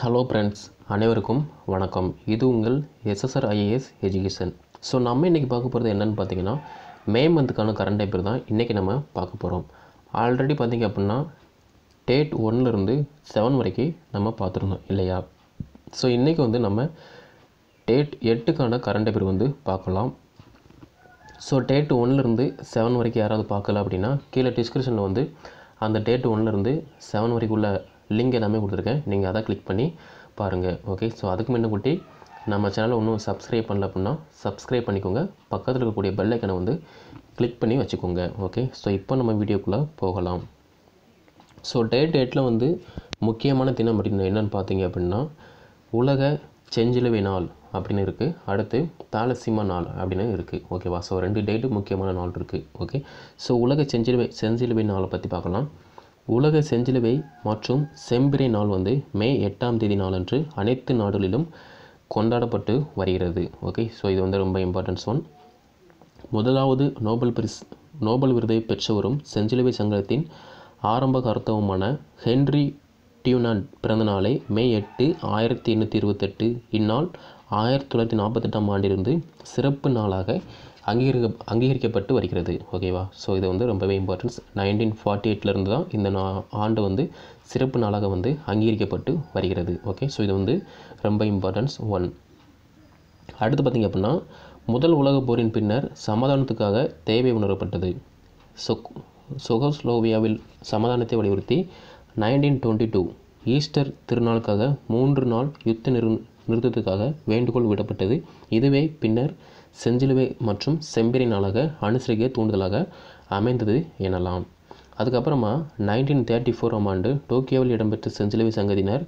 hello friends அனைவருக்கும் வணக்கம் இது உங்கள் எஸ்எஸ்ஆர் ஐஏஎஸ் எஜுகேஷன் ஸோ நம்ம இன்றைக்கி பார்க்க போகிறது என்னென்னு பார்த்தீங்கன்னா மே மந்த்துக்கான கரண்ட் அஃபேர் தான் இன்றைக்கி நம்ம பார்க்க போகிறோம் ஆல்ரெடி பார்த்திங்க அப்படின்னா டேட் ஒன்லேருந்து செவன் வரைக்கும் நம்ம பார்த்துருந்தோம் இல்லையா ஸோ இன்றைக்கி வந்து நம்ம டேட் எட்டுக்கான கரண்ட் அஃபேர் வந்து பார்க்கலாம் ஸோ டேட் ஒன்லேருந்து செவன் வரைக்கும் யாராவது பார்க்கல அப்படின்னா கீழே டிஸ்கிரிப்ஷனில் வந்து அந்த டேட் ஒன்லேருந்து செவன் வரைக்கும் உள்ள லிங்க் எல்லாமே கொடுத்துருக்கேன் நீங்கள் அதை கிளிக் பண்ணி பாருங்கள் ஓகே ஸோ அதுக்கு முன்ன கூட்டி நம்ம சேனலை ஒன்றும் சப்ஸ்கிரைப் பண்ணல அப்படின்னா சப்ஸ்கிரைப் பண்ணிக்கோங்க பக்கத்தில் இருக்கக்கூடிய பெல்லைக்கனை வந்து கிளிக் பண்ணி வச்சுக்கோங்க ஓகே ஸோ இப்போ நம்ம வீடியோக்குள்ளே போகலாம் ஸோ டே டேட்டில் வந்து முக்கியமான தினம் அப்படின்னு என்னென்னு பார்த்தீங்க அப்படின்னா உலக செஞ்சிலுவை நாள் அப்படின்னு இருக்குது அடுத்து தாலசிமா நாள் அப்படின்னு இருக்குது ஓகேவா ஸோ ரெண்டு டேட்டு முக்கியமான நாள் இருக்குது ஓகே ஸோ உலக செஞ்சிலுவை செஞ்சிலுவை நாளை பற்றி பார்க்கலாம் உலக செஞ்சிலுவை மற்றும் செம்பிரி நாள் வந்து மே எட்டாம் தேதி நாளன்று அனைத்து நாடுகளிலும் கொண்டாடப்பட்டு வருகிறது ஓகே ஸோ இது வந்து ரொம்ப இம்பார்ட்டன்ஸ் ஒன் முதலாவது நோபல் பிரிஸ் நோபல் விருதை பெற்றவரும் செஞ்சிலுவை சங்கத்தின் ஆரம்ப கருத்தவுமான ஹென்ரி டியூனாட் பிறந்த நாளை மே எட்டு ஆயிரத்தி எண்ணூற்றி இருபத்தெட்டு இந்நாள் ஆயிரத்தி தொள்ளாயிரத்தி நாற்பத்தெட்டாம் ஆண்டிலிருந்து சிறப்பு நாளாக அங்கீகரிக்க அங்கீகரிக்கப்பட்டு வருகிறது ஓகேவா ஸோ இது வந்து ரொம்பவே இம்பார்ட்டன்ஸ் நைன்டீன் ஃபார்ட்டி எயிட்லேருந்து தான் இந்த நா ஆண்டு வந்து சிறப்பு நாளாக வந்து அங்கீகரிக்கப்பட்டு வருகிறது ஓகே ஸோ இது வந்து ரொம்ப இம்பார்ட்டன்ஸ் ஒன் அடுத்து பார்த்திங்க அப்படின்னா முதல் உலகப் போரின் பின்னர் சமாதானத்துக்காக தேவை உணரப்பட்டது சொ சொகோஸ்லோவியாவில் சமாதானத்தை வலியுறுத்தி நைன்டீன் டுவெண்ட்டி டூ ஈஸ்டர் திருநாளுக்காக மூன்று நாள் யுத்த நிறு நிறுத்தத்துக்காக வேண்டுகோள் விடப்பட்டது இதுவே பின்னர் செஞ்சிலுவை மற்றும் செம்பிரி நாளாக அனுசரிக்க தூண்டுதலாக அமைந்தது எனலாம் அதுக்கப்புறமா நைன்டீன் தேர்ட்டி ஃபோராம் ஆண்டு டோக்கியோவில் இடம்பெற்ற செஞ்சிலுவை சங்கத்தினர்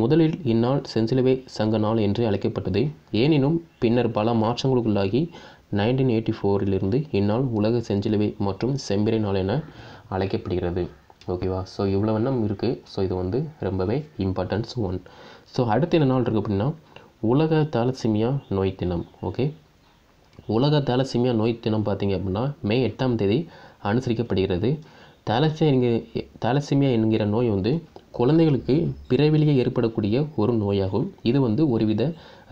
முதலில் இந்நாள் செஞ்சிலுவை சங்க நாள் என்று அழைக்கப்பட்டது எனினும் பின்னர் பல மாற்றங்களுக்குள்ளாகி நைன்டீன் எயிட்டி ஃபோரிலிருந்து இந்நாள் உலக செஞ்சிலுவை மற்றும் செம்பிரை நாள் என அழைக்கப்படுகிறது ஓகேவா ஸோ இவ்வளோ வண்ணம் இருக்குது ஸோ இது வந்து ரொம்பவே இம்பார்ட்டன்ஸ் ஒன் ஸோ அடுத்து என்ன நாள் இருக்குது அப்படின்னா உலக தாலசிமியா நோய் தினம் ஓகே உலக தேலசிமியா நோய் தினம் பார்த்திங்க அப்படின்னா மே எட்டாம் தேதி அனுசரிக்கப்படுகிறது தேலசியா என்கிற தேலசீமியா என்கிற நோய் வந்து குழந்தைகளுக்கு பிறவிலேயே ஏற்படக்கூடிய ஒரு நோயாகும் இது வந்து ஒருவித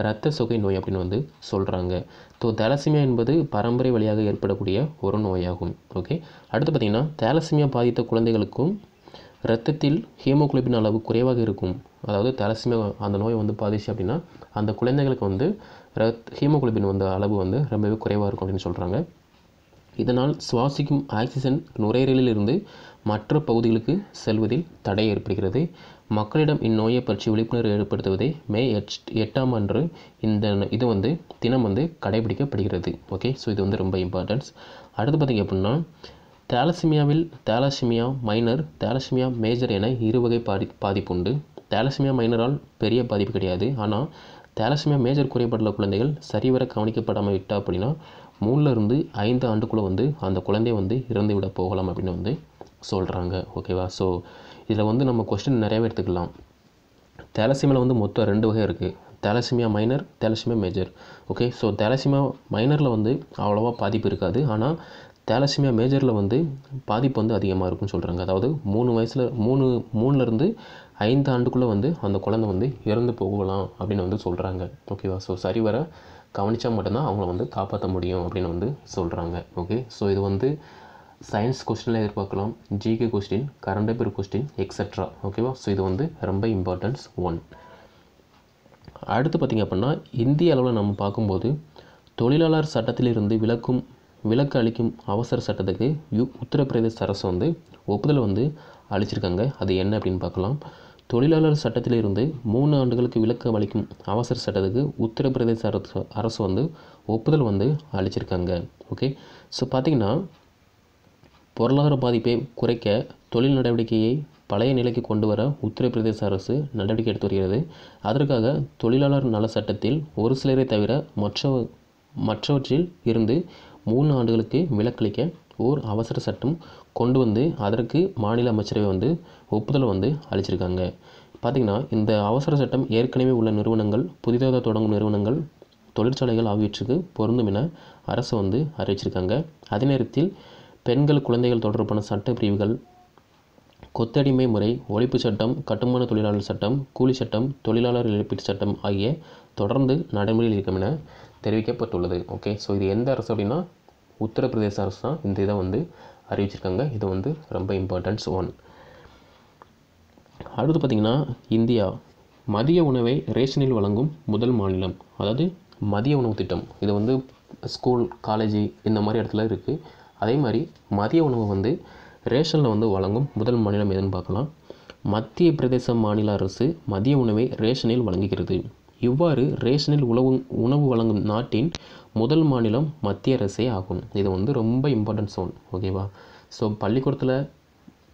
இரத்த சொகை நோய் அப்படின்னு வந்து சொல்கிறாங்க ஸோ தேலசிமியா என்பது பரம்பரை வழியாக ஏற்படக்கூடிய ஒரு நோயாகும் ஓகே அடுத்து பார்த்திங்கன்னா தேலசிமியா பாதித்த குழந்தைகளுக்கும் இரத்தத்தில் ஹீமோகுளோபின் அளவு குறைவாக இருக்கும் அதாவது தலசிமியா அந்த நோய் வந்து பாதிச்சு அப்படின்னா அந்த குழந்தைகளுக்கு வந்து ரத் ஹீமோகுளோபின் வந்து அளவு வந்து ரொம்பவே குறைவாக இருக்கும் அப்படின்னு சொல்கிறாங்க இதனால் சுவாசிக்கும் ஆக்சிஜன் நுரையீரலில் இருந்து மற்ற பகுதிகளுக்கு செல்வதில் தடை ஏற்படுகிறது மக்களிடம் இந்நோயை பற்றி விழிப்புணர்வு ஏற்படுத்துவதே மே எட் எட்டாம் அன்று இந்த இது வந்து தினம் வந்து கடைபிடிக்கப்படுகிறது ஓகே ஸோ இது வந்து ரொம்ப இம்பார்ட்டன்ஸ் அடுத்து பார்த்திங்க அப்படின்னா தேலசிமியாவில் தேலசிமியா மைனர் தேலசிமியா மேஜர் என இரு வகை பாதி பாதிப்பு உண்டு தேலசமியா மைனரால் பெரிய பாதிப்பு கிடையாது ஆனால் தேலசமியா மேஜர் குறைபாடுள்ள குழந்தைகள் சரிவர கவனிக்கப்படாமல் விட்டால் அப்படின்னா மூணுலேருந்து ஐந்து ஆண்டுக்குள்ளே வந்து அந்த குழந்தை வந்து இறந்து விட போகலாம் அப்படின்னு வந்து சொல்கிறாங்க ஓகேவா ஸோ இதில் வந்து நம்ம கொஸ்டின் நிறையாவே எடுத்துக்கலாம் தேலசிமியில் வந்து மொத்தம் ரெண்டு வகை இருக்குது thalassemia minor thalassemia major okay so thalassemia மைனரில் வந்து அவ்வளோவா பாதிப்பு இருக்காது ஆனால் தேலசிமியா மேஜரில் வந்து பாதிப்பு வந்து அதிகமாக இருக்குன்னு சொல்கிறாங்க அதாவது மூணு வயசில் மூணு மூணுலேருந்து ஐந்து ஆண்டுக்குள்ளே வந்து அந்த குழந்தை வந்து இறந்து போகலாம் அப்படின்னு வந்து சொல்கிறாங்க ஓகேவா ஸோ சரி வர கவனித்தா மட்டும்தான் அவங்கள வந்து காப்பாற்ற முடியும் அப்படின்னு வந்து சொல்கிறாங்க ஓகே ஸோ இது வந்து சயின்ஸ் கொஸ்டினில் எதிர்பார்க்கலாம் GK question current affair question extra ஓகேவா ஸோ இது வந்து ரொம்ப இம்பார்ட்டன்ஸ் ஒன் அடுத்து பார்த்திங்க அப்படின்னா இந்திய அளவில் நம்ம பார்க்கும்போது தொழிலாளர் சட்டத்திலிருந்து விலக்கும் விலக்கு அளிக்கும் அவசர சட்டத்துக்கு யூ உத்தரப்பிரதேச அரசு வந்து ஒப்புதல் வந்து அளிச்சிருக்காங்க அது என்ன அப்படின்னு பார்க்கலாம் தொழிலாளர் சட்டத்திலிருந்து மூணு ஆண்டுகளுக்கு விலக்கு அளிக்கும் அவசர சட்டத்துக்கு உத்தரப்பிரதேச அரசு அரசு வந்து ஒப்புதல் வந்து அளிச்சிருக்காங்க ஓகே ஸோ பார்த்திங்கன்னா பொருளாதார பாதிப்பை குறைக்க தொழில் நடவடிக்கையை பழைய நிலைக்கு கொண்டு வர உத்தரப்பிரதேச அரசு நடவடிக்கை எடுத்து வருகிறது அதற்காக தொழிலாளர் நல சட்டத்தில் ஒரு சிலரை தவிர மற்ற மற்றவற்றில் இருந்து மூணு ஆண்டுகளுக்கு விலக்களிக்க ஓர் அவசர சட்டம் கொண்டு வந்து அதற்கு மாநில அமைச்சரவை வந்து ஒப்புதல் வந்து அளிச்சிருக்காங்க பார்த்திங்கன்னா இந்த அவசர சட்டம் ஏற்கனவே உள்ள நிறுவனங்கள் புதிதாக தொடங்கும் நிறுவனங்கள் தொழிற்சாலைகள் ஆகியவற்றுக்கு பொருந்தும் என அரசு வந்து அறிவிச்சிருக்காங்க அதே நேரத்தில் பெண்கள் குழந்தைகள் தொடர்பான சட்ட பிரிவுகள் கொத்தடிமை முறை ஒழிப்பு சட்டம் கட்டுமான தொழிலாளர் சட்டம் கூலி சட்டம் தொழிலாளர் இழப்பீட்டு சட்டம் ஆகிய தொடர்ந்து நடைமுறையில் இருக்கும் என தெரிவிக்கப்பட்டுள்ளது ஓகே ஸோ இது எந்த அரசு அப்படின்னா உத்தரப்பிரதேச அரசு தான் இந்த இதை வந்து அறிவிச்சிருக்காங்க இது வந்து ரொம்ப இம்பார்ட்டன்ஸ் ஒன் அடுத்து பார்த்திங்கன்னா இந்தியா மதிய உணவை ரேஷனில் வழங்கும் முதல் மாநிலம் அதாவது மதிய உணவு திட்டம் இது வந்து ஸ்கூல் காலேஜ் இந்த மாதிரி இடத்துல இருக்குது அதே மாதிரி மதிய உணவு வந்து ரேஷனில் வந்து வழங்கும் முதல் மாநிலம் எதுன்னு பார்க்கலாம் மத்திய பிரதேச மாநில அரசு மதிய உணவை ரேஷனில் வழங்குகிறது இவ்வாறு ரேஷனில் உணவு உணவு வழங்கும் நாட்டின் முதல் மாநிலம் மத்திய அரசே ஆகும் இது வந்து ரொம்ப இம்பார்ட்டன்ட் சோன் ஓகேவா ஸோ பள்ளிக்கூடத்தில்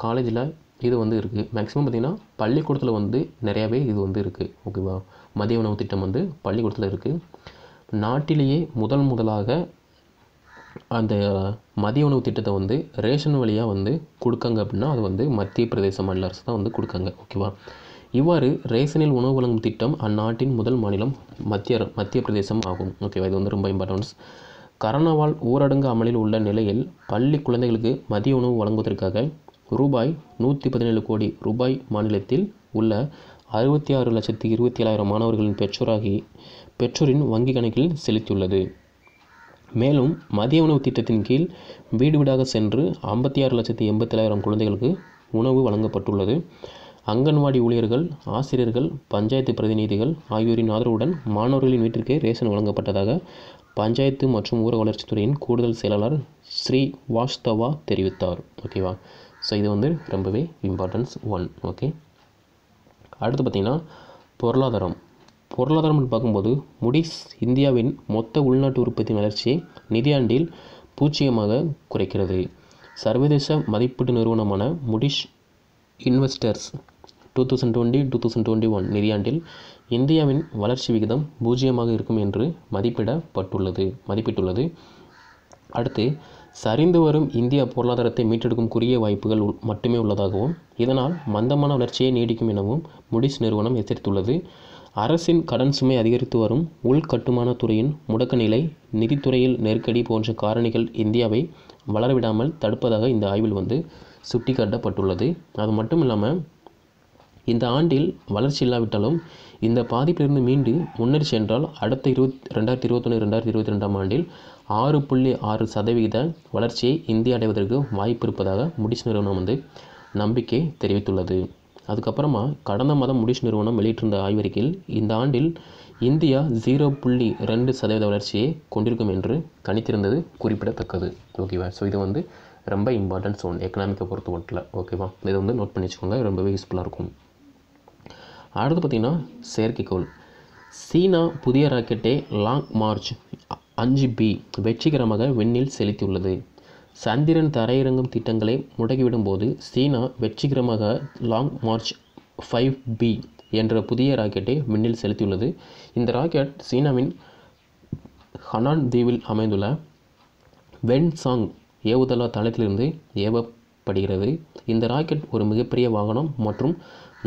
காலேஜில் இது வந்து இருக்குது மேக்ஸிமம் பார்த்திங்கன்னா பள்ளிக்கூடத்தில் வந்து நிறையாவே இது வந்து இருக்குது ஓகேவா மதிய உணவு திட்டம் வந்து பள்ளிக்கூடத்தில் இருக்குது நாட்டிலேயே முதல் முதலாக அந்த மதிய உணவு திட்டத்தை வந்து ரேஷன் வழியாக வந்து கொடுக்காங்க அப்படின்னா அது வந்து மத்திய பிரதேச மாநில அரசு தான் வந்து கொடுக்காங்க ஓகேவா இவ்வாறு ரேஷனில் உணவு வழங்கும் திட்டம் அந்நாட்டின் முதல் மாநிலம் மத்திய மத்திய பிரதேசம் ஆகும் ஓகேவா இது வந்து ரொம்ப இம்பார்ட்டன்ஸ் கரோனாவால் ஊரடங்கு அமலில் உள்ள நிலையில் பள்ளி குழந்தைகளுக்கு மதிய உணவு வழங்குவதற்காக ரூபாய் நூற்றி பதினேழு கோடி ரூபாய் மாநிலத்தில் உள்ள அறுபத்தி ஆறு லட்சத்தி இருபத்தி ஏழாயிரம் மாணவர்களின் பெற்றோராகி பெற்றோரின் வங்கி கணக்கில் செலுத்தியுள்ளது மேலும் மதிய உணவு திட்டத்தின் கீழ் வீடு வீடாக சென்று ஐம்பத்தி ஆறு லட்சத்தி எண்பத்தி ஏழாயிரம் குழந்தைகளுக்கு உணவு வழங்கப்பட்டுள்ளது அங்கன்வாடி ஊழியர்கள் ஆசிரியர்கள் பஞ்சாயத்து பிரதிநிதிகள் ஆகியோரின் ஆதரவுடன் மாணவர்களின் வீட்டிற்கே ரேஷன் வழங்கப்பட்டதாக பஞ்சாயத்து மற்றும் ஊரக வளர்ச்சித்துறையின் கூடுதல் செயலாளர் ஸ்ரீ வாஸ்தவா தெரிவித்தார் ஓகேவா ஸோ இது வந்து ரொம்பவே இம்பார்ட்டன்ஸ் ஒன் ஓகே அடுத்து பார்த்திங்கன்னா பொருளாதாரம் பொருளாதாரம்னு பார்க்கும்போது முடிஸ் இந்தியாவின் மொத்த உள்நாட்டு உற்பத்தி வளர்ச்சியை நிதியாண்டில் பூச்சியமாக குறைக்கிறது சர்வதேச மதிப்பீட்டு நிறுவனமான Moody's investors two thousand twenty two thousand twenty one நிதியாண்டில் இந்தியாவின் வளர்ச்சி விகிதம் பூஜ்ஜியமாக இருக்கும் என்று மதிப்பிடப்பட்டுள்ளது மதிப்பிட்டுள்ளது அடுத்து சரிந்து வரும் இந்திய பொருளாதாரத்தை மீட்டெடுக்கும் குறுகிய வாய்ப்புகள் மட்டுமே உள்ளதாகவும் இதனால் மந்தமான வளர்ச்சியை நீடிக்கும் எனவும் முடிஸ் நிறுவனம் எச்சரித்துள்ளது அரசின் கடன் சுமை அதிகரித்து வரும் உள்கட்டுமான துறையின் முடக்கநிலை நிதித்துறையில் நெருக்கடி போன்ற காரணிகள் இந்தியாவை வளரவிடாமல் தடுப்பதாக இந்த ஆய்வில் வந்து சுட்டிக்காட்டப்பட்டுள்ளது அது மட்டும் இல்லாமல் இந்த ஆண்டில் வளர்ச்சி இல்லாவிட்டாலும் இந்த பாதிப்பிலிருந்து மீண்டு முன்னேறி சென்றால் அடுத்த இருபத்தி ரெண்டாயிரத்தி இருபத்தொன்று ரெண்டாயிரத்தி இருபத்தி ரெண்டாம் ஆண்டில் ஆறு புள்ளி ஆறு சதவிகித வளர்ச்சியை இந்தியா அடைவதற்கு வாய்ப்பு இருப்பதாக முடிச்சு நிறுவனம் வந்து நம்பிக்கை தெரிவித்துள்ளது அதுக்கப்புறமா கடந்த மாதம் முடிஷ் நிறுவனம் வெளியிட்டிருந்த ஆய்வறிக்கையில் இந்த ஆண்டில் இந்தியா ஜீரோ புள்ளி ரெண்டு சதவீத வளர்ச்சியை கொண்டிருக்கும் என்று கணித்திருந்தது குறிப்பிடத்தக்கது ஓகேவா ஸோ இது வந்து ரொம்ப இம்பார்ட்டன்ஸ் ஒன்று எக்கனாமிக்கை பொறுத்த மட்டும் ஓகேவா இதை வந்து நோட் பண்ணி வச்சுக்கோங்க ரொம்பவே யூஸ்ஃபுல்லாக இருக்கும் அடுத்து பார்த்திங்கன்னா செயற்கைக்கோள் சீனா புதிய ராக்கெட்டை லாங் மார்ச் அஞ்சு பி வெற்றிகரமாக விண்ணில் செலுத்தியுள்ளது சந்திரன் தரையிறங்கும் திட்டங்களை முடக்கிவிடும் போது சீனா வெற்றிகரமாக லாங் மார்ச் ஃபைவ் பி என்ற புதிய ராக்கெட்டை விண்ணில் செலுத்தியுள்ளது இந்த ராக்கெட் சீனாவின் ஹனான் தீவில் அமைந்துள்ள வென் சாங் ஏவுதள தளத்திலிருந்து ஏவப்படுகிறது இந்த ராக்கெட் ஒரு மிகப்பெரிய வாகனம் மற்றும்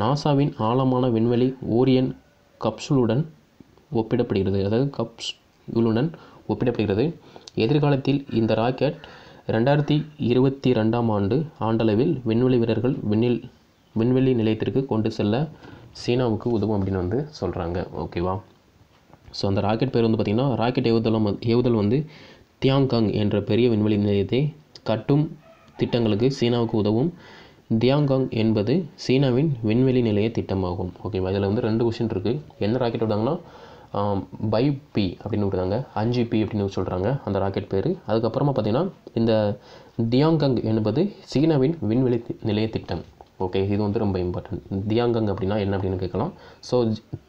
நாசாவின் ஆழமான விண்வெளி ஓரியன் கப்சுலுடன் ஒப்பிடப்படுகிறது அதாவது கப்ஸ்களுடன் ஒப்பிடப்படுகிறது எதிர்காலத்தில் இந்த ராக்கெட் ரெண்டாயிரத்தி இருபத்தி ரெண்டாம் ஆண்டு ஆண்டளவில் விண்வெளி வீரர்கள் விண்ணில் விண்வெளி நிலையத்திற்கு கொண்டு செல்ல சீனாவுக்கு உதவும் அப்படின்னு வந்து சொல்கிறாங்க ஓகேவா ஸோ அந்த ராக்கெட் பேர் வந்து பார்த்திங்கன்னா ராக்கெட் ஏவுதளம் ஏவுதல் வந்து தியாங்காங் என்ற பெரிய விண்வெளி நிலையத்தை கட்டும் திட்டங்களுக்கு சீனாவுக்கு உதவும் தியாங்காங் என்பது சீனாவின் விண்வெளி நிலைய திட்டமாகும் ஓகே அதில் வந்து ரெண்டு கொஷின் இருக்குது என்ன ராக்கெட் விடுறாங்கன்னா பை பி அப்படின்னு விடுறாங்க அஞ்சு பி அப்படின்னு சொல்கிறாங்க அந்த ராக்கெட் பேர் அதுக்கப்புறமா பார்த்திங்கன்னா இந்த தியாங்கங் என்பது சீனாவின் விண்வெளி நிலைய திட்டம் ஓகே இது வந்து ரொம்ப இம்பார்ட்டன்ட் தியாங்கங் அப்படின்னா என்ன அப்படின்னு கேட்கலாம் ஸோ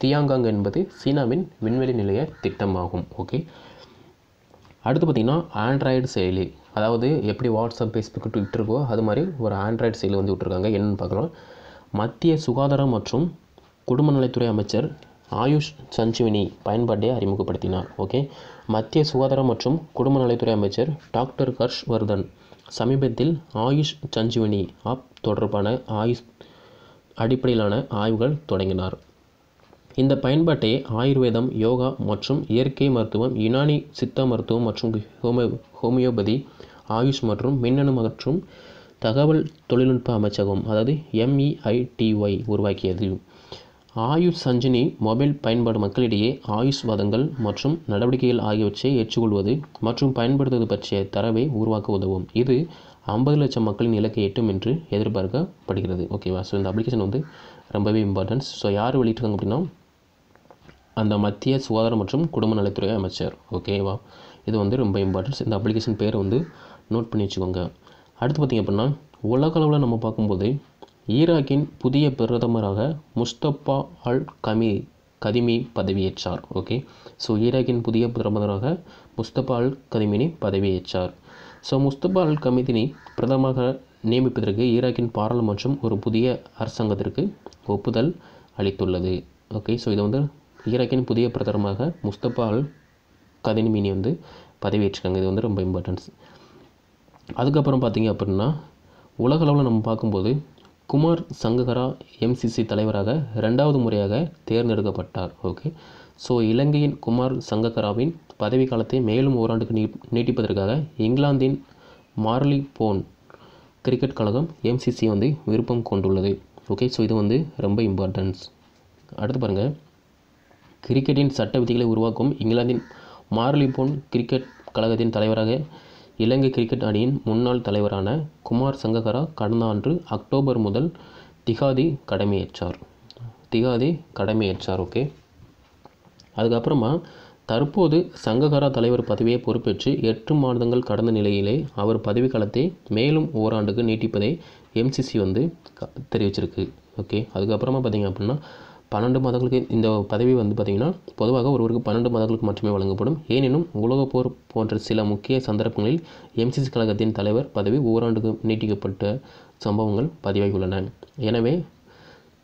தியாங்கங் என்பது சீனாவின் விண்வெளி நிலைய திட்டமாகும் ஓகே அடுத்து பார்த்திங்கன்னா ஆண்ட்ராய்டு செயலி அதாவது எப்படி வாட்ஸ்அப் ஃபேஸ்புக் ட்விட்டருக்கோ அது மாதிரி ஒரு ஆண்ட்ராய்டு செயலி வந்து விட்டுருக்காங்க என்னென்னு பார்க்கலாம் மத்திய சுகாதாரம் மற்றும் குடும்ப நலத்துறை அமைச்சர் ஆயுஷ் சஞ்சீவினி பயன்பாட்டை அறிமுகப்படுத்தினார் ஓகே மத்திய சுகாதாரம் மற்றும் குடும்ப நலத்துறை அமைச்சர் டாக்டர் ஹர்ஷ் வர்தன் சமீபத்தில் ஆயுஷ் சஞ்சீவினி ஆப் தொடர்பான ஆயுஷ் அடிப்படையிலான ஆய்வுகள் தொடங்கினார் இந்த பயன்பாட்டை ஆயுர்வேதம் யோகா மற்றும் இயற்கை மருத்துவம் யுனானி சித்த மருத்துவம் மற்றும் ஹோமோ ஹோமியோபதி ஆயுஷ் மற்றும் மின்னணு மற்றும் தகவல் தொழில்நுட்ப அமைச்சகம் அதாவது எம்இஐடிஒய் e உருவாக்கியது ஆயுஷ் சஞ்சினி மொபைல் பயன்பாடு மக்களிடையே ஆயுஷ் வாதங்கள் மற்றும் நடவடிக்கைகள் ஆகியவற்றை ஏற்றுக்கொள்வது மற்றும் பயன்படுத்துவது பற்றிய தரவை உருவாக்க உதவும் இது ஐம்பது லட்சம் மக்களின் இலக்கை எட்டும் என்று எதிர்பார்க்கப்படுகிறது ஓகேவா ஸோ இந்த அப்ளிகேஷன் வந்து ரொம்பவே இம்பார்ட்டன்ஸ் ஸோ யார் வெளியிட்டிருக்காங்க அப்படின்னா அந்த மத்திய சுகாதார மற்றும் குடும்ப நலத்துறை அமைச்சர் ஓகேவா இது வந்து ரொம்ப இம்பார்ட்டன்ஸ் இந்த அப்ளிகேஷன் பேரை வந்து நோட் பண்ணி வச்சுக்கோங்க அடுத்து பார்த்திங்க அப்படின்னா உலகளவில் நம்ம பார்க்கும்போது ஈராக்கின் புதிய பிரதமராக முஸ்தபா அல் கமி கதிமி பதவியேற்றார் ஓகே ஸோ ஈராக்கின் புதிய பிரதமராக முஸ்தபா அல் கதிமினி பதவியேற்றார் ஸோ முஸ்தபா அல் கமிதினி பிரதமராக நியமிப்பதற்கு ஈராக்கின் பாராளுமன்றம் ஒரு புதிய அரசாங்கத்திற்கு ஒப்புதல் அளித்துள்ளது ஓகே ஸோ இதை வந்து ஈராக்கின் புதிய பிரதமராக முஸ்தபா அல் கதினிமினி வந்து பதவியேற்றிருக்காங்க இது வந்து ரொம்ப இம்பார்ட்டன்ஸ் அதுக்கப்புறம் பார்த்தீங்க அப்படின்னா உலகளவில் நம்ம பார்க்கும்போது குமார் சங்ககரா எம்சிசி தலைவராக ரெண்டாவது முறையாக தேர்ந்தெடுக்கப்பட்டார் ஓகே ஸோ இலங்கையின் குமார் சங்ககராவின் பதவி காலத்தை மேலும் ஓராண்டுக்கு நீ நீட்டிப்பதற்காக இங்கிலாந்தின் மார்லி போன் கிரிக்கெட் கழகம் எம்சிசி வந்து விருப்பம் கொண்டுள்ளது ஓகே ஸோ இது வந்து ரொம்ப இம்பார்ட்டன்ஸ் அடுத்து பாருங்கள் கிரிக்கெட்டின் சட்ட விதிகளை உருவாக்கும் இங்கிலாந்தின் மார்லிபோன் கிரிக்கெட் கழகத்தின் தலைவராக இலங்கை கிரிக்கெட் அணியின் முன்னாள் தலைவரான குமார் சங்ககரா கடந்த ஆண்டு அக்டோபர் முதல் திகாதி கடமையேற்றார் திகாதி கடமையேற்றார் ஓகே அதுக்கப்புறமா தற்போது சங்ககரா தலைவர் பதவியை பொறுப்பேற்று எட்டு மாதங்கள் கடந்த நிலையிலே அவர் பதவி காலத்தை மேலும் ஓராண்டுக்கு நீட்டிப்பதை எம்சிசி வந்து தெரிவிச்சிருக்கு ஓகே அதுக்கப்புறமா பார்த்தீங்க அப்படின்னா பன்னெண்டு மாதங்களுக்கு இந்த பதவி வந்து பார்த்திங்கன்னா பொதுவாக ஒருவருக்கு பன்னெண்டு மாதங்களுக்கு மட்டுமே வழங்கப்படும் ஏனெனும் உலகப் போர் போன்ற சில முக்கிய சந்தர்ப்பங்களில் எம்சிசி கழகத்தின் தலைவர் பதவி ஓராண்டுக்கு நீட்டிக்கப்பட்ட சம்பவங்கள் பதிவாகியுள்ளன எனவே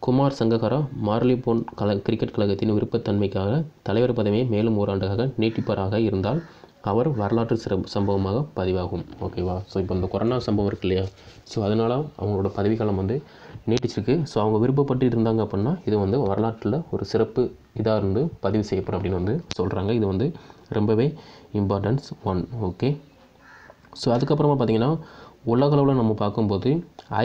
குமார் சங்ககரா மார்லிபோன் கல கிரிக்கெட் கழகத்தின் விருப்பத்தன்மைக்காக தலைவர் பதவியை மேலும் ஓராண்டுக்காக நீட்டிப்பராக இருந்தால் அவர் வரலாற்று சிறப்பு சம்பவமாக பதிவாகும் ஓகேவா ஸோ இப்போ இந்த கொரோனா சம்பவம் இருக்கு இல்லையா ஸோ அதனால் அவங்களோட பதவிக்காலம் வந்து நீட்டிச்சிருக்கு ஸோ அவங்க விருப்பப்பட்டு இருந்தாங்க அப்படின்னா இது வந்து வரலாற்றில் ஒரு சிறப்பு இதாக இருந்து பதிவு செய்யப்படும் அப்படின்னு வந்து சொல்கிறாங்க இது வந்து ரொம்பவே இம்பார்ட்டன்ஸ் ஒன் ஓகே ஸோ அதுக்கப்புறமா பார்த்திங்கன்னா உலகளவில் நம்ம பார்க்கும்போது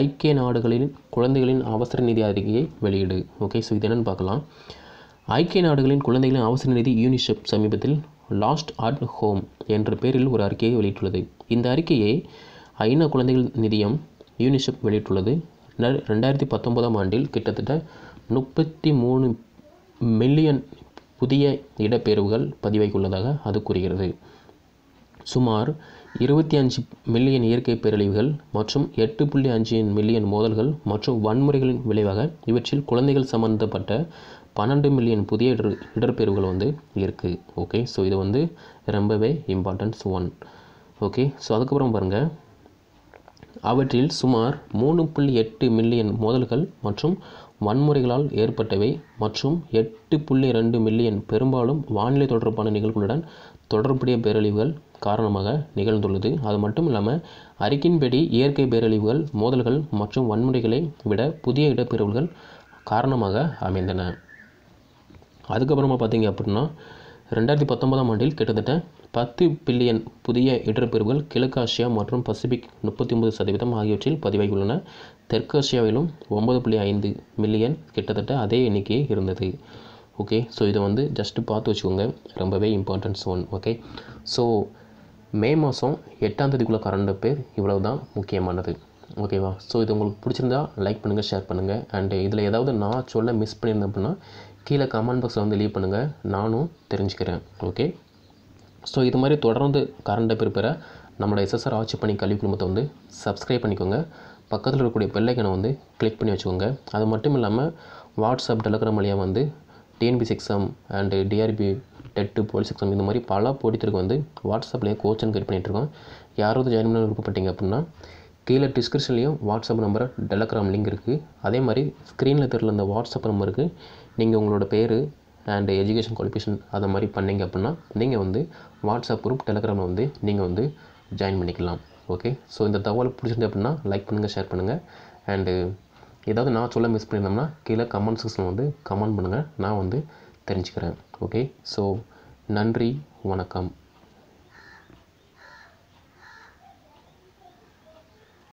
ஐக்கிய நாடுகளின் குழந்தைகளின் அவசர நிதி அறிக்கையை வெளியீடு ஓகே ஸோ இது என்னென்னு பார்க்கலாம் ஐக்கிய நாடுகளின் குழந்தைகளின் அவசர நிதி யூனிசெப் சமீபத்தில் லாஸ்ட் அட் ஹோம் என்ற பேரில் ஒரு அறிக்கையை வெளியிட்டுள்ளது இந்த அறிக்கையை ஐநா குழந்தைகள் நிதியம் யூனிசெப் வெளியிட்டுள்ளது ரெண்டாயிரத்தி பத்தொன்பதாம் ஆண்டில் கிட்டத்தட்ட முப்பத்தி மூணு மில்லியன் புதிய இடப்பெயர்வுகள் பதிவாகியுள்ளதாக அது கூறுகிறது சுமார் இருபத்தி அஞ்சு மில்லியன் இயற்கை பேரழிவுகள் மற்றும் எட்டு புள்ளி அஞ்சு மில்லியன் மோதல்கள் மற்றும் வன்முறைகளின் விளைவாக இவற்றில் குழந்தைகள் சம்பந்தப்பட்ட பன்னெண்டு மில்லியன் புதிய இடர் இடர்பெயர்வுகள் வந்து இருக்குது ஓகே ஸோ இது வந்து ரொம்பவே இம்பார்ட்டன்ஸ் ஒன் ஓகே ஸோ அதுக்கப்புறம் பாருங்கள் அவற்றில் சுமார் மூணு புள்ளி எட்டு மில்லியன் மோதல்கள் மற்றும் வன்முறைகளால் ஏற்பட்டவை மற்றும் எட்டு புள்ளி ரெண்டு மில்லியன் பெரும்பாலும் வானிலை தொடர்பான நிகழ்வுகளுடன் தொடர்புடைய பேரழிவுகள் காரணமாக நிகழ்ந்துள்ளது அது மட்டும் இல்லாமல் அறிக்கையின்படி இயற்கை பேரழிவுகள் மோதல்கள் மற்றும் வன்முறைகளை விட புதிய இடப்பிரிவுகள் காரணமாக அமைந்தன அதுக்கப்புறமா பார்த்தீங்க அப்படின்னா ரெண்டாயிரத்தி பத்தொன்பதாம் ஆண்டில் கிட்டத்தட்ட பத்து பில்லியன் புதிய கிழக்கு கிழக்காசியா மற்றும் பசிபிக் முப்பத்தி ஒன்பது சதவீதம் ஆகியவற்றில் பதிவாகியுள்ளன தெற்காசியாவிலும் ஒம்பது புள்ளி ஐந்து மில்லியன் கிட்டத்தட்ட அதே எண்ணிக்கையே இருந்தது ஓகே ஸோ இதை வந்து ஜஸ்ட்டு பார்த்து வச்சுக்கோங்க ரொம்பவே importance one okay so May மாதம் எட்டாம் தேதிக்குள்ளே கரண்ட் பேர் இவ்வளவு தான் முக்கியமானது ஓகேவா ஸோ இது உங்களுக்கு பிடிச்சிருந்தா லைக் பண்ணுங்கள் ஷேர் பண்ணுங்கள் அண்டு இதில் ஏதாவது நான் சொல்ல மிஸ் பண்ணியிருந்தேன் அப்படின்னா கீழே கமெண்ட் பாக்ஸில் வந்து லீவ் பண்ணுங்கள் நானும் தெரிஞ்சுக்கிறேன் ஓகே ஸோ இது மாதிரி தொடர்ந்து கரண்ட் அஃபேர் பெற நம்மளோட எஸ்எஸ்ஆர் ஆட்சி பணி கல்வி குழுமத்தை வந்து சப்ஸ்கிரைப் பண்ணிக்கோங்க பக்கத்தில் இருக்கக்கூடிய பெல்லைக்கனை வந்து கிளிக் பண்ணி வச்சுக்கோங்க அது மட்டும் இல்லாமல் வாட்ஸ்அப் டெலகிராம் வழியாக வந்து TNPSC exam and TRB TET police exam இந்த மாதிரி பல போட்டித்திற்கு வந்து வாட்ஸ்அப்லேயே கோச்சன் கைட் பண்ணிகிட்ருக்கோம் யாராவது ஜாயின் பண்ண விருப்பப்பட்டீங்க அப்படின்னா கீழே டிஸ்கிரிப்ஷன்லேயும் வாட்ஸ்அப் நம்பர் டெலகிராம் லிங்க் இருக்குது அதே மாதிரி ஸ்க்ரீனில் தெரியல அந்த வாட்ஸ்அப் நம்பருக்கு நீங்கள் உங்களோட பேர் அண்டு எஜுகேஷன் குவாலிஃபிகேஷன் அதை மாதிரி பண்ணிங்க அப்படின்னா நீங்கள் வந்து வாட்ஸ்அப் குரூப் டெலகிராமில் வந்து நீங்கள் வந்து ஜாயின் பண்ணிக்கலாம் ஓகே ஸோ இந்த தகவல் பிடிச்சிருந்து அப்படின்னா லைக் பண்ணுங்கள் ஷேர் பண்ணுங்கள் அண்டு ஏதாவது நான் சொல்ல மிஸ் பண்ணியிருந்தோம்னா கீழே கமெண்ட் செக்ஷனில் வந்து கமெண்ட் பண்ணுங்கள் நான் வந்து தெரிஞ்சுக்கிறேன் ஓகே ஸோ நன்றி வணக்கம்